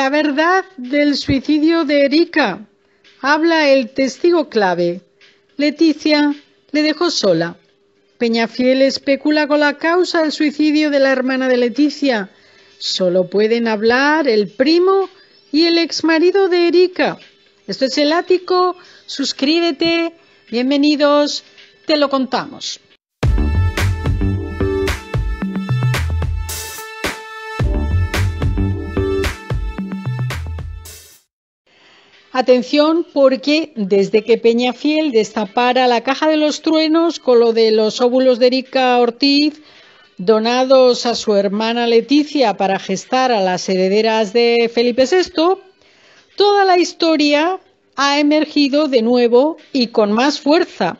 La verdad del suicidio de Erika. Habla el testigo clave. Leticia le dejó sola. Peñafiel especula con la causa del suicidio de la hermana de Leticia. Solo pueden hablar el primo y el ex marido de Erika. Esto es el ático. Suscríbete. Bienvenidos. Te lo contamos. Atención porque desde que Peñafiel destapara la caja de los truenos con lo de los óvulos de Erika Ortiz donados a su hermana Leticia para gestar a las herederas de Felipe VI, toda la historia ha emergido de nuevo y con más fuerza.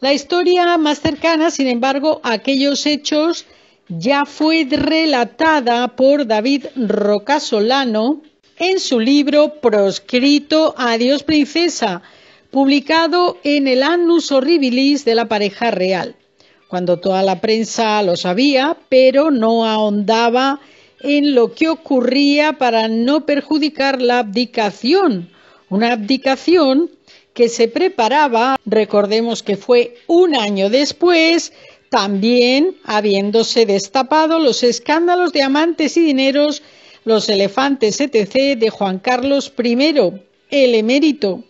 La historia más cercana, sin embargo, a aquellos hechos ya fue relatada por David Rocasolano en su libro proscrito a dios Princesa, publicado en el Annus Horribilis de la pareja real, cuando toda la prensa lo sabía, pero no ahondaba en lo que ocurría para no perjudicar la abdicación, una abdicación que se preparaba, recordemos que fue un año después, también habiéndose destapado los escándalos de amantes y dineros los elefantes etc. de Juan Carlos I, el emérito.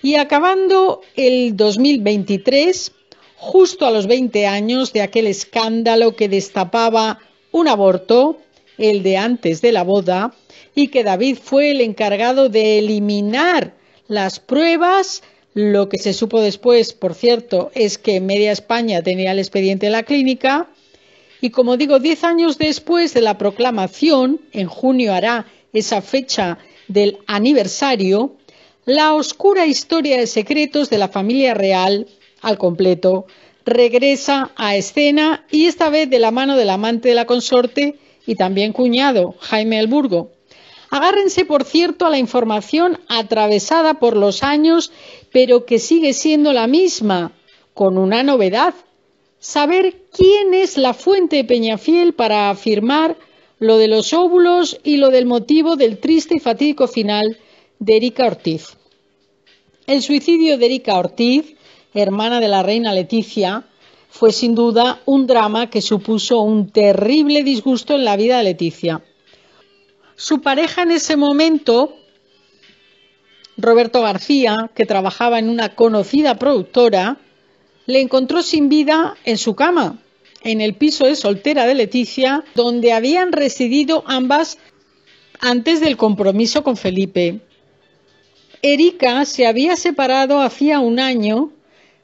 Y acabando el 2023, justo a los 20 años de aquel escándalo que destapaba un aborto, el de antes de la boda, y que David fue el encargado de eliminar las pruebas. Lo que se supo después, por cierto, es que media España tenía el expediente en la clínica y como digo, diez años después de la proclamación, en junio hará esa fecha del aniversario, la oscura historia de secretos de la familia real al completo regresa a escena y esta vez de la mano del amante de la consorte y también cuñado, Jaime Elburgo. Agárrense, por cierto, a la información atravesada por los años, pero que sigue siendo la misma, con una novedad, saber quién es la fuente de Peñafiel para afirmar lo de los óvulos y lo del motivo del triste y fatídico final de Erika Ortiz. El suicidio de Erika Ortiz, hermana de la reina Leticia, fue sin duda un drama que supuso un terrible disgusto en la vida de Leticia. Su pareja en ese momento, Roberto García, que trabajaba en una conocida productora, le encontró sin vida en su cama, en el piso de soltera de Leticia, donde habían residido ambas antes del compromiso con Felipe. Erika se había separado hacía un año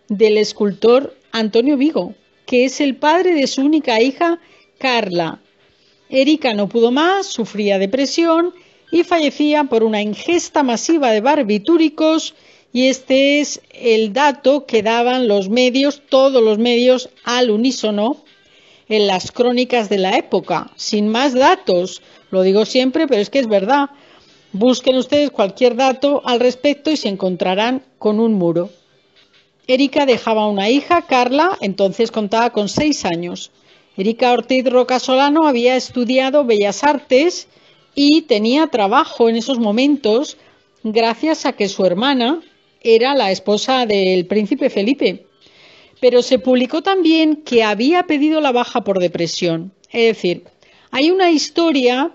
del escultor Antonio Vigo, que es el padre de su única hija, Carla. Erika no pudo más, sufría depresión y fallecía por una ingesta masiva de barbitúricos y este es el dato que daban los medios, todos los medios al unísono, en las crónicas de la época, sin más datos. Lo digo siempre, pero es que es verdad. Busquen ustedes cualquier dato al respecto y se encontrarán con un muro. Erika dejaba una hija, Carla, entonces contaba con seis años. Erika Ortiz Roca Solano había estudiado Bellas Artes y tenía trabajo en esos momentos gracias a que su hermana, era la esposa del príncipe Felipe. Pero se publicó también que había pedido la baja por depresión. Es decir, hay una historia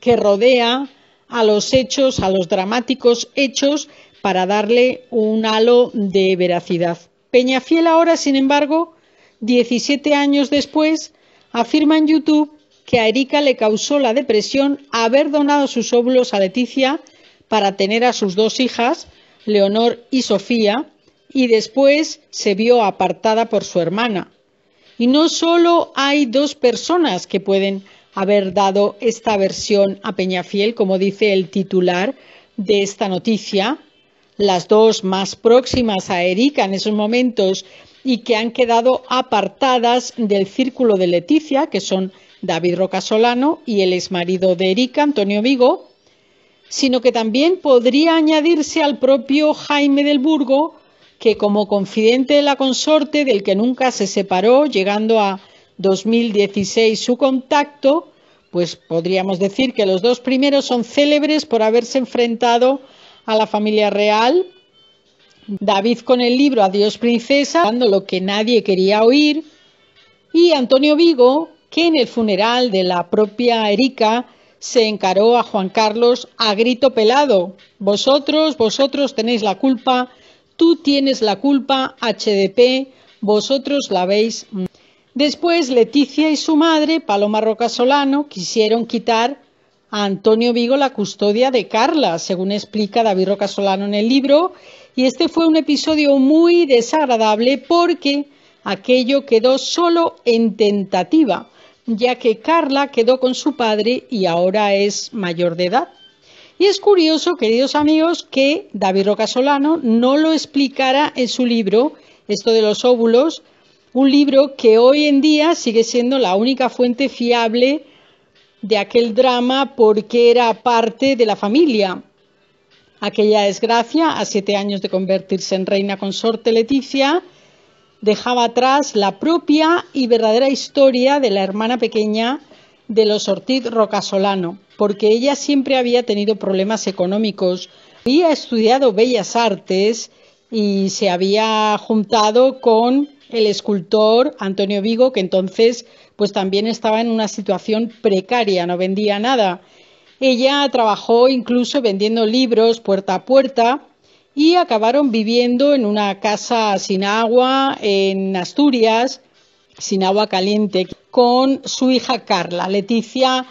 que rodea a los hechos, a los dramáticos hechos, para darle un halo de veracidad. Peñafiel ahora, sin embargo, 17 años después, afirma en YouTube que a Erika le causó la depresión haber donado sus óvulos a Leticia para tener a sus dos hijas Leonor y Sofía, y después se vio apartada por su hermana. Y no solo hay dos personas que pueden haber dado esta versión a Peñafiel, como dice el titular de esta noticia, las dos más próximas a Erika en esos momentos y que han quedado apartadas del círculo de Leticia, que son David rocasolano y el exmarido de Erika, Antonio Vigo, sino que también podría añadirse al propio Jaime del Burgo, que como confidente de la consorte, del que nunca se separó, llegando a 2016 su contacto, pues podríamos decir que los dos primeros son célebres por haberse enfrentado a la familia real. David con el libro Adiós Princesa, dando lo que nadie quería oír, y Antonio Vigo, que en el funeral de la propia Erika se encaró a Juan Carlos a grito pelado. Vosotros, vosotros tenéis la culpa, tú tienes la culpa, HDP, vosotros la veis. Después Leticia y su madre, Paloma Roca Solano, quisieron quitar a Antonio Vigo la custodia de Carla, según explica David Roca Solano en el libro, y este fue un episodio muy desagradable porque aquello quedó solo en tentativa ya que Carla quedó con su padre y ahora es mayor de edad. Y es curioso, queridos amigos, que David Rocasolano no lo explicara en su libro, esto de los óvulos, un libro que hoy en día sigue siendo la única fuente fiable de aquel drama porque era parte de la familia. Aquella desgracia, a siete años de convertirse en reina consorte Leticia, dejaba atrás la propia y verdadera historia de la hermana pequeña de los Ortiz Rocasolano, porque ella siempre había tenido problemas económicos, había estudiado bellas artes y se había juntado con el escultor Antonio Vigo, que entonces pues también estaba en una situación precaria, no vendía nada. Ella trabajó incluso vendiendo libros puerta a puerta y acabaron viviendo en una casa sin agua en Asturias, sin agua caliente, con su hija Carla. Leticia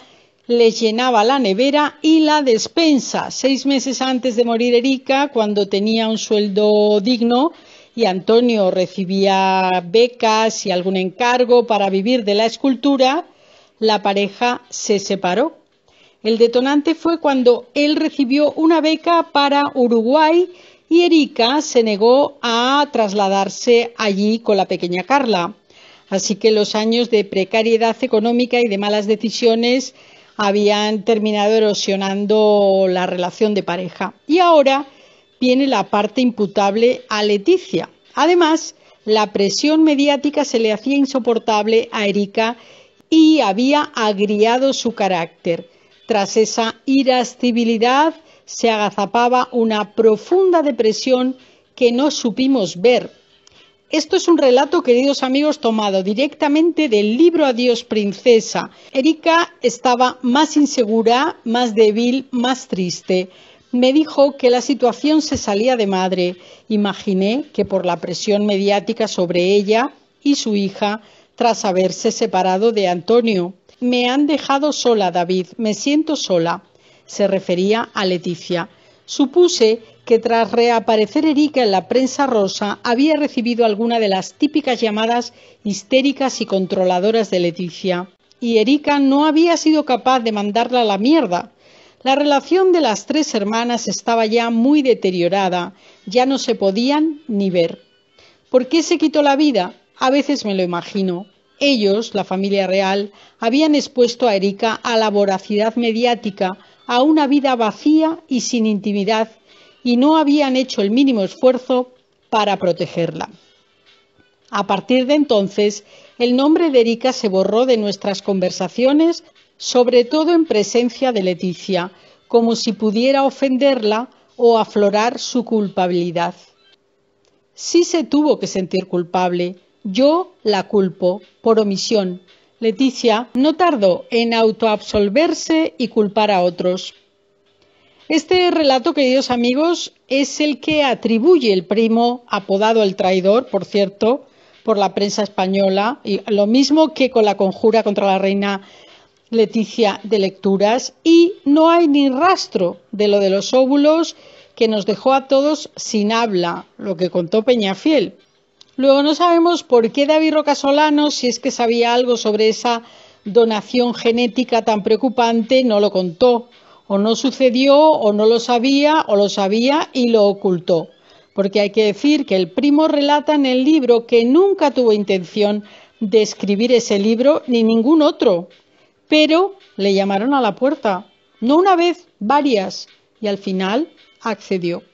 les llenaba la nevera y la despensa. Seis meses antes de morir Erika, cuando tenía un sueldo digno y Antonio recibía becas y algún encargo para vivir de la escultura, la pareja se separó. El detonante fue cuando él recibió una beca para Uruguay y Erika se negó a trasladarse allí con la pequeña Carla. Así que los años de precariedad económica y de malas decisiones habían terminado erosionando la relación de pareja. Y ahora viene la parte imputable a Leticia. Además, la presión mediática se le hacía insoportable a Erika y había agriado su carácter. Tras esa irascibilidad, se agazapaba una profunda depresión que no supimos ver. Esto es un relato, queridos amigos, tomado directamente del libro Adiós Princesa. Erika estaba más insegura, más débil, más triste. Me dijo que la situación se salía de madre. Imaginé que por la presión mediática sobre ella y su hija, tras haberse separado de Antonio. Me han dejado sola, David, me siento sola se refería a Leticia. Supuse que tras reaparecer Erika en la prensa rosa había recibido alguna de las típicas llamadas histéricas y controladoras de Leticia, y Erika no había sido capaz de mandarla a la mierda. La relación de las tres hermanas estaba ya muy deteriorada, ya no se podían ni ver. ¿Por qué se quitó la vida? A veces me lo imagino. Ellos, la familia real, habían expuesto a Erika a la voracidad mediática, a una vida vacía y sin intimidad y no habían hecho el mínimo esfuerzo para protegerla. A partir de entonces, el nombre de Erika se borró de nuestras conversaciones, sobre todo en presencia de Leticia, como si pudiera ofenderla o aflorar su culpabilidad. Si se tuvo que sentir culpable. Yo la culpo por omisión, Leticia no tardó en autoabsolverse y culpar a otros. Este relato, queridos amigos, es el que atribuye el primo, apodado el traidor, por cierto, por la prensa española, y lo mismo que con la conjura contra la reina Leticia de Lecturas, y no hay ni rastro de lo de los óvulos que nos dejó a todos sin habla, lo que contó Peñafiel. Luego no sabemos por qué David Rocasolano, si es que sabía algo sobre esa donación genética tan preocupante, no lo contó, o no sucedió, o no lo sabía, o lo sabía y lo ocultó. Porque hay que decir que el primo relata en el libro que nunca tuvo intención de escribir ese libro ni ningún otro, pero le llamaron a la puerta, no una vez, varias, y al final accedió.